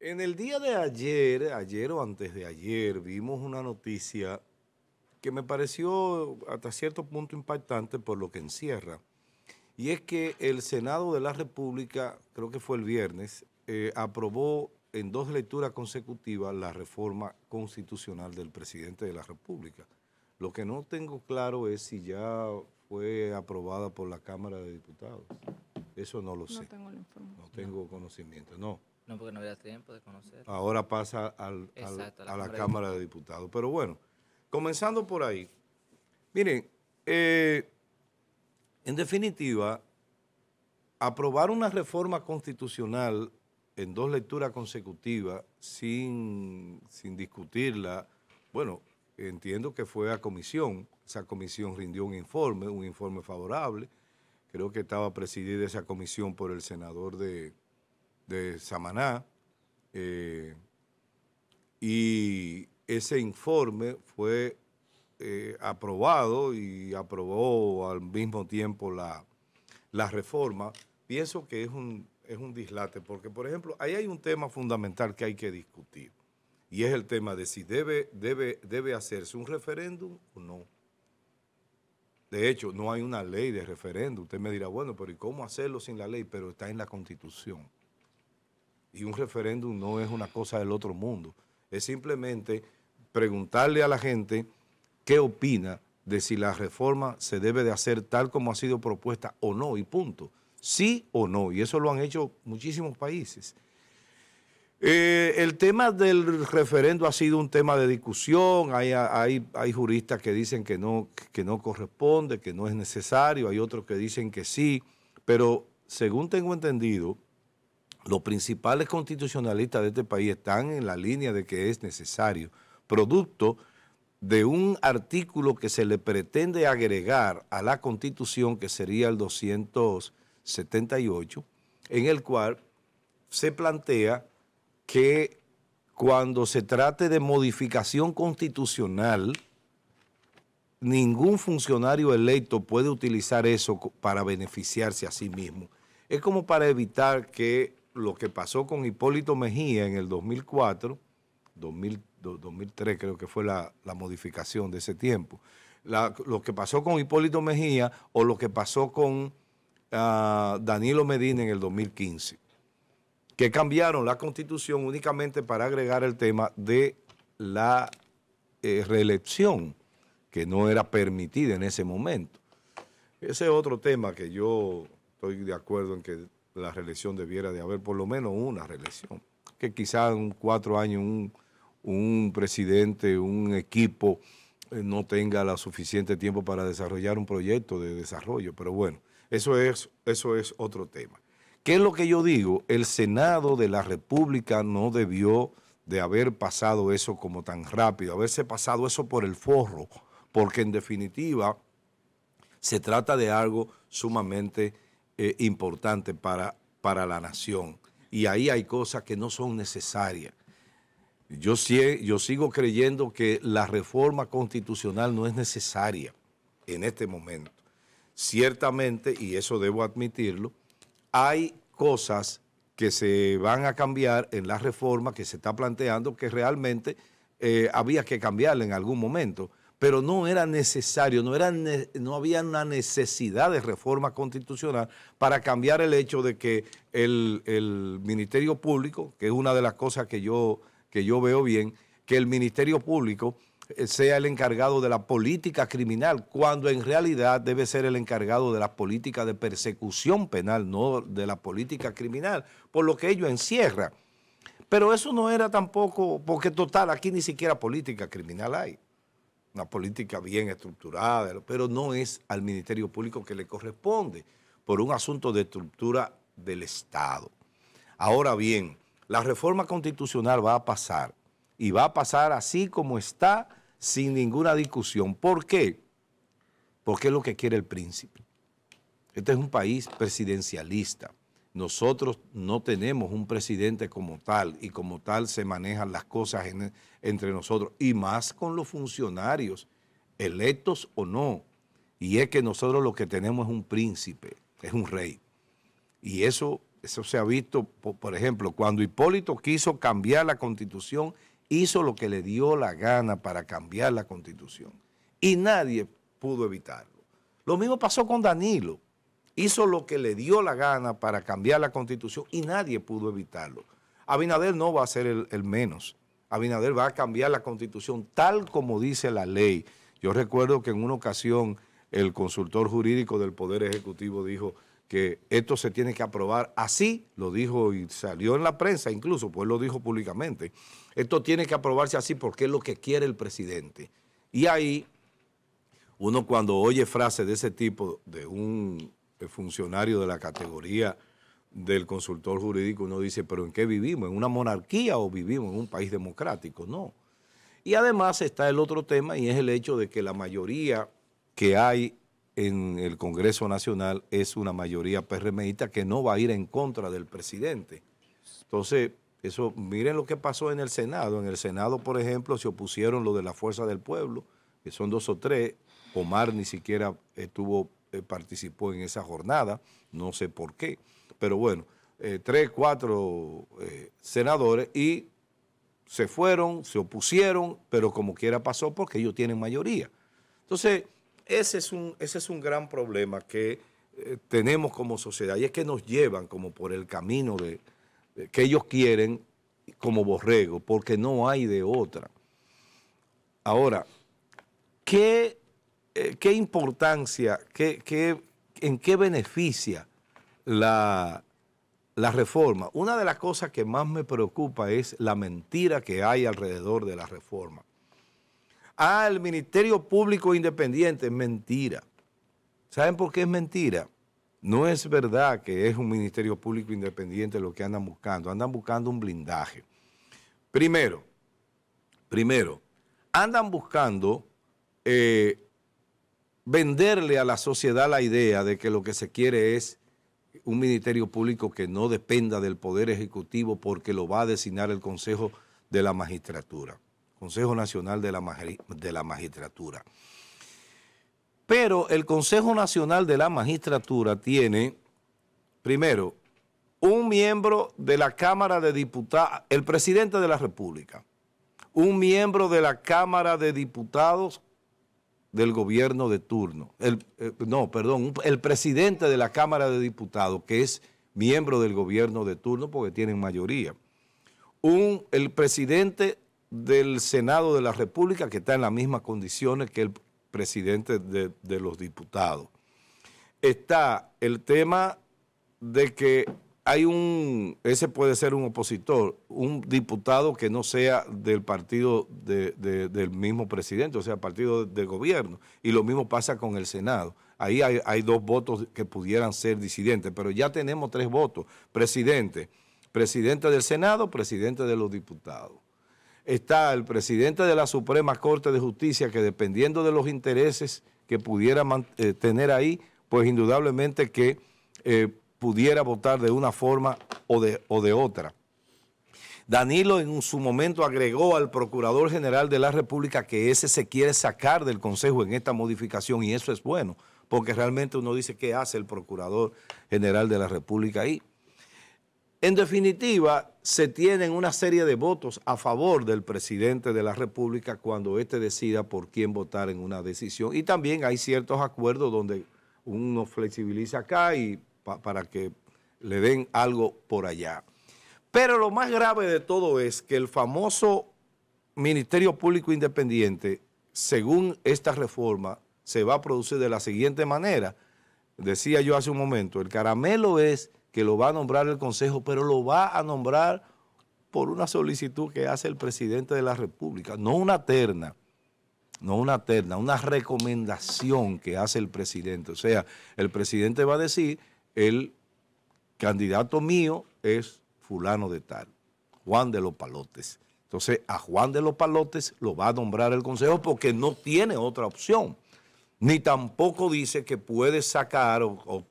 En el día de ayer, ayer o antes de ayer, vimos una noticia que me pareció hasta cierto punto impactante por lo que encierra. Y es que el Senado de la República, creo que fue el viernes, eh, aprobó en dos lecturas consecutivas la reforma constitucional del presidente de la República. Lo que no tengo claro es si ya fue aprobada por la Cámara de Diputados. Eso no lo sé. no Tengo la información. No tengo conocimiento, no. No, porque no había tiempo de conocer. Ahora pasa a la, Cámara, de, Diputados. Pero bueno, comenzando por ahí. Miren, eh, en definitiva, aprobar una reforma constitucional en dos lecturas consecutivas sin discutirla, bueno, entiendo que fue a comisión. Esa comisión rindió un informe, un informe favorable. Creo que estaba presidida esa comisión por el senador de, de Samaná, eh, y ese informe fue eh, aprobado y aprobó al mismo tiempo la, reforma. Pienso que es un, es un dislate, porque por ejemplo, ahí hay un tema fundamental que hay que discutir, y es el tema de si debe, debe, debe hacerse un referéndum o no. De hecho, no hay una ley de referéndum. Usted me dirá, bueno, pero ¿y cómo hacerlo sin la ley? Pero está en la Constitución. Y un referéndum no es una cosa del otro mundo. Es simplemente preguntarle a la gente qué opina de si la reforma se debe de hacer tal como ha sido propuesta o no, y punto. Sí o no, y eso lo han hecho muchísimos países. Eh, el tema del referéndum ha sido un tema de discusión, hay, hay, juristas que dicen que no, que no corresponde, que no es necesario, hay otros que dicen que sí, pero según tengo entendido, los principales constitucionalistas de este país están en la línea de que es necesario, producto de un artículo que se le pretende agregar a la Constitución, que sería el 278, en el cual se plantea que cuando se trate de modificación constitucional, ningún funcionario electo puede utilizar eso para beneficiarse a sí mismo. Es como para evitar que lo que pasó con Hipólito Mejía en el 2004, 2003 creo que fue la, modificación de ese tiempo, lo que pasó con Hipólito Mejía o lo que pasó con ah, Danilo Medina en el 2015, que cambiaron la constitución únicamente para agregar el tema de la eh, reelección, que no era permitida en ese momento. Ese es otro tema que yo estoy de acuerdo en que la reelección debiera de haber por lo menos una reelección. Que quizás en cuatro años un, presidente, un equipo eh, no tenga la suficiente tiempo para desarrollar un proyecto de desarrollo. Pero bueno, eso es, eso es otro tema. ¿Qué es lo que yo digo? El Senado de la República no debió de haber pasado eso como tan rápido, haberse pasado eso por el forro, porque en definitiva se trata de algo sumamente eh, importante para, para la nación. Y ahí hay cosas que no son necesarias. Yo, yo sigo creyendo que la reforma constitucional no es necesaria en este momento. Ciertamente, y eso debo admitirlo, hay cosas que se van a cambiar en la reforma que se está planteando que realmente eh, había que cambiarla en algún momento pero no era necesario, no, no había una necesidad de reforma constitucional para cambiar el hecho de que el, Ministerio Público, que es una de las cosas que yo, que yo veo bien, que el Ministerio Público eh, sea el encargado de la política criminal, cuando en realidad debe ser el encargado de la política de persecución penal, no de la política criminal, por lo que ello encierra. Pero eso no era tampoco, porque total, aquí ni siquiera política criminal hay una política bien estructurada, pero no es al Ministerio Público que le corresponde por un asunto de estructura del Estado. Ahora bien, la reforma constitucional va a pasar y va a pasar así como está, sin ninguna discusión. ¿Por qué? Porque es lo que quiere el príncipe. Este es un país presidencialista. Nosotros no tenemos un presidente como tal y como tal se manejan las cosas entre nosotros y más con los funcionarios, electos o no. Y es que nosotros lo que tenemos es un príncipe, es un rey. Y eso, eso se ha visto, por ejemplo, cuando Hipólito quiso cambiar la constitución, hizo lo que le dio la gana para cambiar la constitución. Y nadie pudo evitarlo. Lo mismo pasó con Danilo hizo lo que le dio la gana para cambiar la constitución y nadie pudo evitarlo. Abinader no va a ser el, menos. Abinader va a cambiar la constitución tal como dice la ley. Yo recuerdo que en una ocasión el consultor jurídico del Poder Ejecutivo dijo que esto se tiene que aprobar así, lo dijo y salió en la prensa incluso, pues lo dijo públicamente. Esto tiene que aprobarse así porque es lo que quiere el presidente. Y ahí, uno cuando oye frases de ese tipo de un funcionario de la categoría del consultor jurídico, uno dice, pero ¿en qué vivimos? ¿En una monarquía o vivimos en un país democrático? No. Y además está el otro tema y es el hecho de que la mayoría que hay en el Congreso Nacional es una mayoría PRMista que no va a ir en contra del presidente. Entonces, eso, miren lo que pasó en el Senado. En el Senado, por ejemplo, se opusieron lo de la Fuerza del Pueblo, que son dos o tres. Omar ni siquiera estuvo eh, participó en esa jornada, no sé por qué, pero bueno, eh, tres, cuatro eh, senadores y se fueron, se opusieron, pero como quiera pasó porque ellos tienen mayoría. Entonces, ese es un, ese es un gran problema que tenemos como sociedad y es que nos llevan como por el camino de, que ellos quieren como borrego, porque no hay de otra. Ahora, ¿qué eh, ¿qué importancia, qué, en qué beneficia la, reforma? Una de las cosas que más me preocupa es la mentira que hay alrededor de la reforma. Ah, el Ministerio Público Independiente, es mentira. ¿Saben por qué es mentira? No es verdad que es un Ministerio Público Independiente lo que andan buscando, andan buscando un blindaje. Primero, primero, andan buscando eh, venderle a la sociedad la idea de que lo que se quiere es un ministerio público que no dependa del Poder Ejecutivo porque lo va a designar el Consejo de la Magistratura, Consejo Nacional de la, de la Magistratura. Pero el Consejo Nacional de la Magistratura tiene, primero, un miembro de la Cámara de Diputados, el presidente de la República, un miembro de la Cámara de Diputados del gobierno de turno, el, eh, no, perdón, el presidente de la Cámara de Diputados, que es miembro del gobierno de turno porque tienen mayoría, un, el presidente del Senado de la República, que está en las mismas condiciones que el presidente de los diputados. Está el tema de que hay un, ese puede ser un opositor, un diputado que no sea del partido del mismo presidente, o sea, partido de, gobierno. Y lo mismo pasa con el Senado. Ahí hay, dos votos que pudieran ser disidentes, pero ya tenemos tres votos. Presidente, presidente del Senado, presidente de los diputados. Está el presidente de la Suprema Corte de Justicia que dependiendo de los intereses que pudiera eh, tener ahí, pues indudablemente que... Eh, pudiera votar de una forma o de, o de otra. Danilo en su momento agregó al Procurador General de la República que ese se quiere sacar del Consejo en esta modificación y eso es bueno, porque realmente uno dice qué hace el Procurador General de la República ahí. En definitiva, se tienen una serie de votos a favor del presidente de la República cuando éste decida por quién votar en una decisión. Y también hay ciertos acuerdos donde uno flexibiliza acá y para que le den algo por allá. Pero lo más grave de todo es que el famoso Ministerio Público Independiente, según esta reforma, se va a producir de la siguiente manera. Decía yo hace un momento, el caramelo es que lo va a nombrar el Consejo, pero lo va a nombrar por una solicitud que hace el presidente de la República, no una terna, no una terna, una recomendación que hace el presidente. O sea, el presidente va a decir el candidato mío es fulano de tal, Juan de los Palotes. Entonces, a Juan de los Palotes lo va a nombrar el Consejo porque no tiene otra opción. Ni tampoco dice que puede sacar o,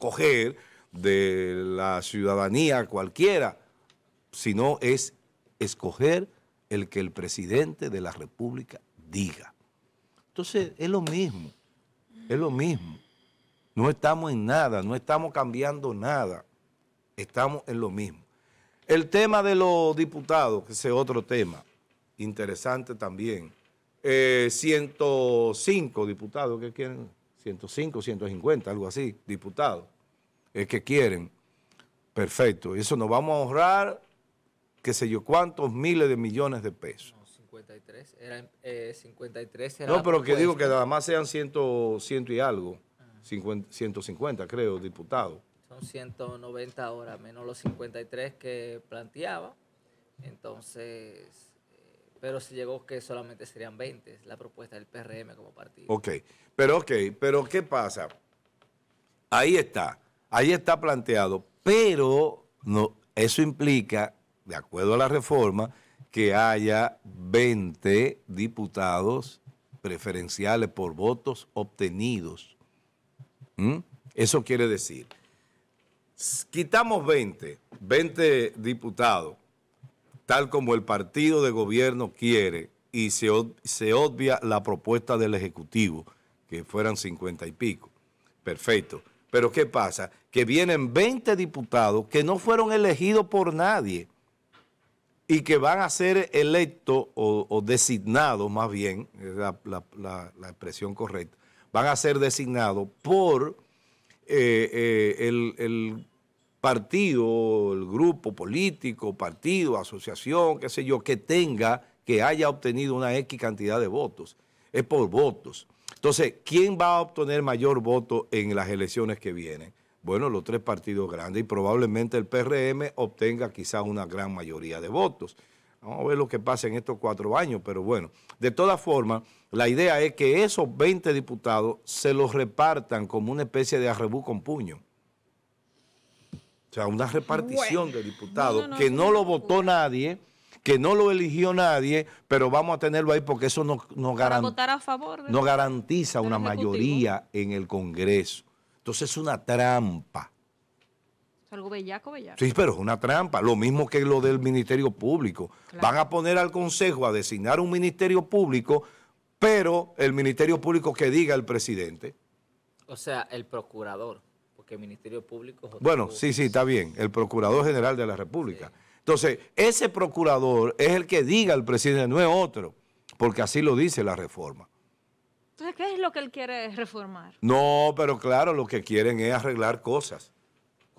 coger de la ciudadanía cualquiera, sino es escoger el que el presidente de la República diga. Entonces, es lo mismo, es lo mismo. No estamos en nada, no estamos cambiando nada. Estamos en lo mismo. El tema de los diputados, que ese es otro tema interesante también. 105 eh, diputados que quieren, 105, 150, algo así, diputados es que quieren. Perfecto, eso nos vamos a ahorrar, qué sé yo, cuántos miles de millones de pesos. 53, eran, 53 No, pero que digo que nada más sean 100 ciento y algo. 150, creo, diputados. Son 190 ahora, menos los 53 que planteaba. Entonces, eh, pero si llegó que solamente serían 20, la propuesta del PRM como partido. Ok, pero ok, pero ¿qué pasa? Ahí está, ahí está planteado, pero no, eso implica, de acuerdo a la reforma, que haya 20 diputados preferenciales por votos obtenidos ¿Mm? Eso quiere decir, quitamos 20, 20 diputados, tal como el partido de gobierno quiere, y se, se obvia la propuesta del Ejecutivo, que fueran 50 y pico. Perfecto. Pero ¿qué pasa? Que vienen 20 diputados que no fueron elegidos por nadie y que van a ser electos o, designados, más bien, es la expresión correcta, van a ser designados por eh, eh, el, el, partido, el grupo político, partido, asociación, qué sé yo, que tenga, que haya obtenido una X cantidad de votos. Es por votos. Entonces, ¿quién va a obtener mayor voto en las elecciones que vienen? Bueno, los tres partidos grandes y probablemente el PRM obtenga quizás una gran mayoría de votos. Vamos a ver lo que pasa en estos cuatro años, pero bueno, de todas formas, la idea es que esos 20 diputados se los repartan como una especie de arrebú con puño. O sea, una repartición de diputados que no, lo votó nadie, que no lo eligió nadie, pero vamos a tenerlo ahí porque eso no, no, garantiza una mayoría en el Congreso. Entonces es una trampa algo bellaco, bellaco. Sí, pero es una trampa. Lo mismo que lo del Ministerio Público. Van a poner al Consejo a designar un Ministerio Público, pero el Ministerio Público que diga el presidente. O sea, el procurador, porque el Ministerio Público... bueno, sí, sí, está bien. El Procurador General de la República. Entonces, ese procurador es el que diga al presidente, no es otro, porque así lo dice la reforma. Entonces, ¿qué es lo que él quiere reformar? No, pero claro, lo que quieren es arreglar cosas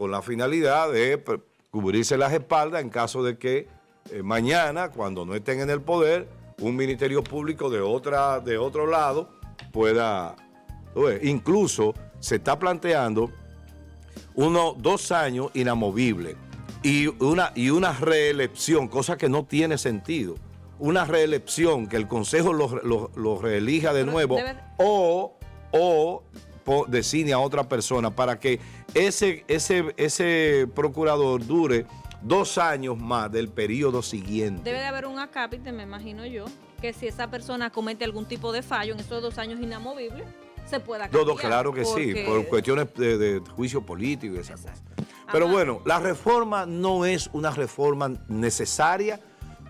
con la finalidad de pues, cubrirse las espaldas en caso de que eh, mañana, cuando no estén en el poder, un ministerio público de, otra, de otro lado pueda... incluso se está planteando uno, dos años inamovibles y una, y una reelección, cosa que no tiene sentido. Una reelección que el Consejo los lo, reelija de nuevo o, o de a otra persona para que ese, ese, ese procurador dure dos años más del periodo siguiente. Debe de haber un acápite, me imagino yo, que si esa persona comete algún tipo de fallo en esos dos años inamovibles, se pueda cambiar. claro que sí, por cuestiones de, juicio político y esas cosas. Pero bueno, la reforma no es una reforma necesaria,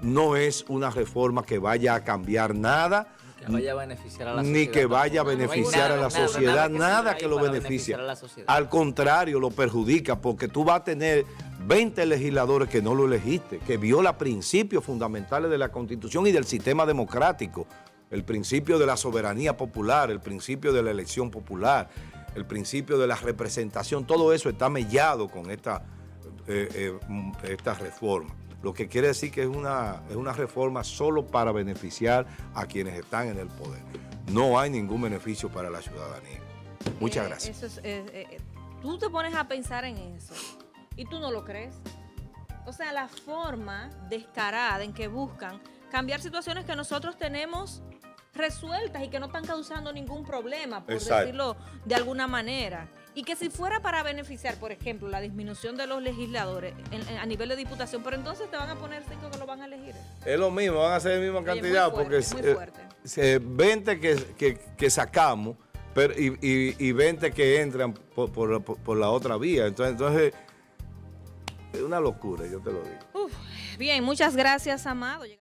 no es una reforma que vaya a cambiar nada ni que vaya a beneficiar a la sociedad, nada, que, lo beneficie. Al contrario, lo perjudica porque tú vas a tener 20 legisladores que no lo elegiste, que viola principios fundamentales de la Constitución y del sistema democrático. El principio de la soberanía popular, el principio de la elección popular, el principio de la representación, todo eso está mellado con esta, eh, eh, mm, esta reforma lo que quiere decir que es una, reforma solo para beneficiar a quienes están en el poder. No hay ningún beneficio para la ciudadanía. Muchas gracias. Eh, eh, eh, tú te pones a pensar en eso y tú no lo crees. O sea, la forma descarada en que buscan cambiar situaciones que nosotros tenemos resueltas y que no están causando ningún problema, por decirlo de alguna manera. Y que si fuera para beneficiar, por ejemplo, la disminución de los legisladores a nivel de diputación, pero entonces te van a poner cinco que lo van a elegir. Es lo mismo, van a ser la misma cantidad, porque muy eh, fuerte. 20 que, sacamos pero, y, 20 que entran por, la otra vía. Entonces, entonces, es una locura, yo te lo digo. bien, muchas gracias, Amado.